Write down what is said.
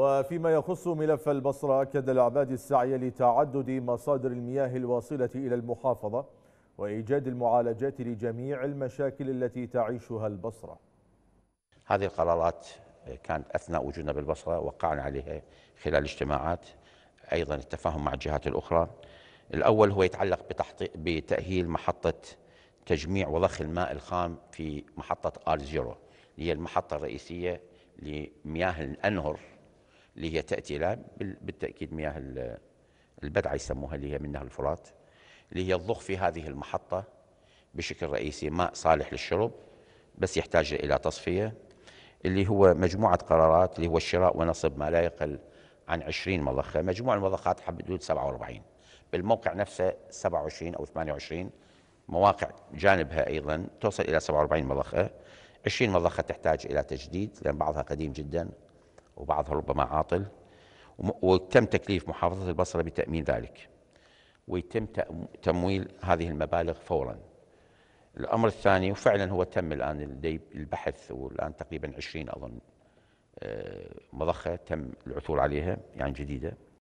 وفيما يخص ملف البصرة أكد العباد السعي لتعدد مصادر المياه الواصلة إلى المحافظة وإيجاد المعالجات لجميع المشاكل التي تعيشها البصرة هذه القرارات كانت أثناء وجودنا بالبصرة وقعنا عليها خلال اجتماعات أيضا التفاهم مع الجهات الأخرى الأول هو يتعلق بتأهيل محطة تجميع وضخ الماء الخام في محطة r R0 اللي هي المحطة الرئيسية لمياه الأنهر اللي هي تأتي لها بالتأكيد مياه البدعة يسموها اللي هي من نهر الفرات اللي هي الضخ في هذه المحطة بشكل رئيسي ماء صالح للشرب بس يحتاج إلى تصفية اللي هو مجموعة قرارات اللي هو الشراء ونصب ما لا يقل عن 20 مضخة مجموع المضخات حدود 47 بالموقع نفسه 27 أو 28 مواقع جانبها أيضا توصل إلى 47 مضخة 20 مضخة تحتاج إلى تجديد لأن بعضها قديم جداً وبعضها ربما عاطل وتم تكليف محافظة البصرة بتأمين ذلك ويتم تمويل هذه المبالغ فورا الأمر الثاني وفعلا هو تم الآن البحث والآن تقريبا 20 أظن آه، مضخة تم العثور عليها يعني جديدة